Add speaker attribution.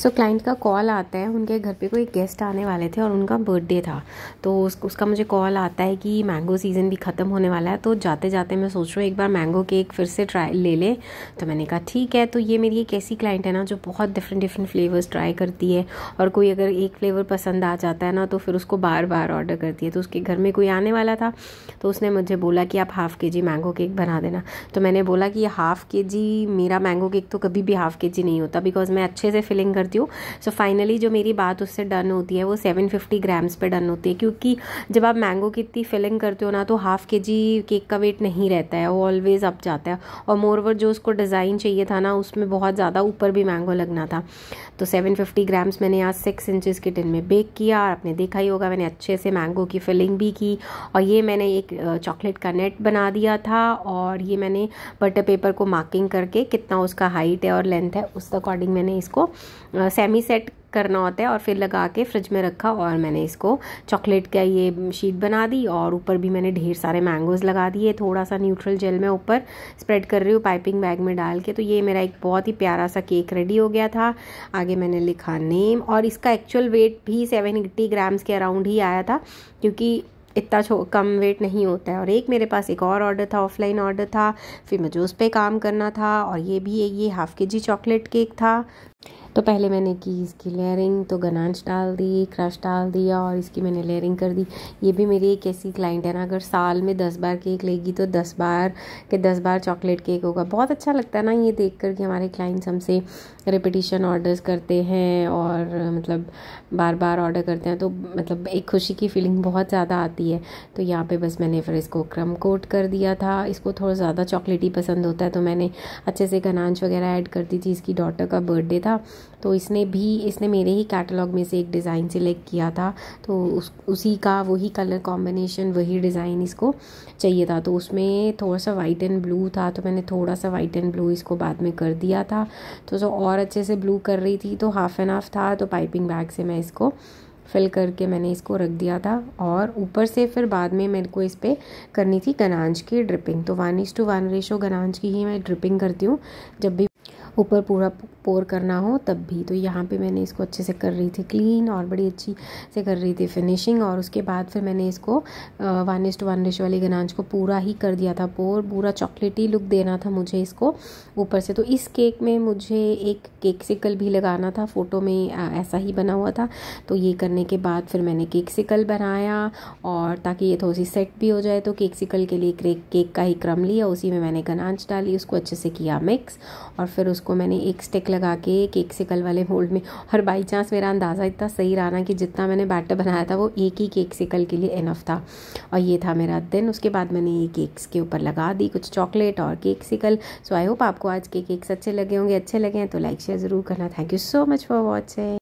Speaker 1: सो so, client का call आता है उनके घर पे कोई गेस्ट आने वाले थे और उनका बर्थडे था तो उस, उसका मुझे कॉल आता है कि मैंगो सीज़न भी ख़त्म होने वाला है तो जाते जाते मैं सोच रहा हूँ एक बार मैंगो केक फिर से ट्राई ले ले तो मैंने कहा ठीक है तो ये मेरी एक ऐसी क्लाइंट है ना जो बहुत डिफरेंट डिफरेंट फ्लेवर्स ट्राई करती है और कोई अगर एक फ्लेवर पसंद आ जाता है ना तो फिर उसको बार बार ऑर्डर करती है तो उसके घर में कोई आने वाला था तो उसने मुझे बोला कि आप हाफ़ के जी मैंगो केक बना देना तो मैंने बोला कि हाफ़ के जी मेरा मैंगो केक तो कभी भी हाफ़ के जी नहीं होता बिकॉज़ मैं अच्छे से फिलिंग कर करती हूँ सो फाइनली जो मेरी बात उससे डन होती है वो सेवन फिफ्टी ग्राम्स पर डन होती है क्योंकि जब आप मैंगो की इतनी फिलिंग करते हो ना तो हाफ के जी केक का वेट नहीं रहता है वो ऑलवेज अप जाता है और मोरवर जो उसको डिज़ाइन चाहिए था ना उसमें बहुत ज़्यादा ऊपर भी मैंगो लगना था तो सेवन फिफ्टी ग्राम्स मैंने आज सिक्स इंचज़ के टिन में बेक किया और आपने देखा ही होगा मैंने अच्छे से मैंगो की फिलिंग भी की और ये मैंने एक चॉकलेट का नेट बना दिया था और ये मैंने बटर पेपर को मार्किंग करके कितना उसका हाइट है और लेंथ है उस अकॉर्डिंग मैंने इसको सेमी सेट करना होता है और फिर लगा के फ्रिज में रखा और मैंने इसको चॉकलेट का ये शीट बना दी और ऊपर भी मैंने ढेर सारे मैंगोज़ लगा दिए थोड़ा सा न्यूट्रल जेल मैं ऊपर स्प्रेड कर रही हूँ पाइपिंग बैग में डाल के तो ये मेरा एक बहुत ही प्यारा सा केक रेडी हो गया था आगे मैंने लिखा नेम और इसका एक्चुअल वेट भी सेवन एट्टी ग्राम्स के अराउंड ही आया था क्योंकि इतना छो कम वेट नहीं होता है और एक मेरे पास एक और ऑर्डर था ऑफलाइन ऑर्डर था फिर मुझे उस पर काम करना था और ये भी ये हाफ़ के जी चॉकलेट केक था तो पहले मैंने की इसकी लेयरिंग तो गनाच डाल दी क्रश डाल दिया और इसकी मैंने लेयरिंग कर दी ये भी मेरी एक ऐसी क्लाइंट है ना अगर साल में दस बार केक लेगी तो दस बार के दस बार चॉकलेट केक होगा बहुत अच्छा लगता है ना ये देख कर कि हमारे क्लाइंट्स हमसे रिपीटिशन ऑर्डर्स करते हैं और मतलब बार बार ऑर्डर करते हैं तो मतलब एक खुशी की फीलिंग बहुत ज़्यादा आती है तो यहाँ पर बस मैंने फिर इसको क्रम कोट कर दिया था इसको थोड़ा ज़्यादा चॉकलेटी पसंद होता है तो मैंने अच्छे से घनांच वगैरह ऐड कर दी थी इसकी डॉटर का बर्थडे था तो इसने भी इसने मेरे ही कैटलॉग में से एक डिज़ाइन सिलेक्ट किया था तो उस उसी का वही कलर कॉम्बिनेशन वही डिज़ाइन इसको चाहिए था तो उसमें थोड़ा सा वाइट एंड ब्लू था तो मैंने थोड़ा सा वाइट एंड ब्लू इसको बाद में कर दिया था तो जो और अच्छे से ब्लू कर रही थी तो हाफ एंड हाफ था तो पाइपिंग बैग से मैं इसको फिल करके मैंने इसको रख दिया था और ऊपर से फिर बाद में मेरे को इस पर करनी थी गनांज की ड्रिपिंग तो one is to one ratio ganache की ही मैं ड्रिपिंग करती हूँ जब भी ऊपर पूरा पोर करना हो तब भी तो यहाँ पे मैंने इसको अच्छे से कर रही थी क्लीन और बड़ी अच्छी से कर रही थी फिनिशिंग और उसके बाद फिर मैंने इसको वन इस्ट वन डिश वाली गनाज को पूरा ही कर दिया था पोर पूरा चॉकलेटी लुक देना था मुझे इसको ऊपर से तो इस केक में मुझे एक केक सिकल भी लगाना था फ़ोटो में ऐसा ही बना हुआ था तो ये करने के बाद फिर मैंने केक सिकल बनाया और ताकि ये थोड़ी सी सेट भी हो जाए तो केक सिकल के लिए केक का ही क्रम लिया उसी में मैंने गनाज डाली उसको अच्छे से किया मिक्स और फिर उस उसको मैंने एक स्टिक लगा के एक एक सिकल वाले मोल्ड में और बाई चांस मेरा अंदाज़ा इतना सही रहा ना कि जितना मैंने बैटर बनाया था वो एक ही केक सिकल के लिए एनफ था और ये था मेरा दिन उसके बाद मैंने ये केक्स के ऊपर लगा दी कुछ चॉकलेट और cakesicle so I hope आपको आज के केक्स अच्छे लगे होंगे अच्छे लगे हैं तो लाइक शेयर ज़रूर करना thank you so much for watching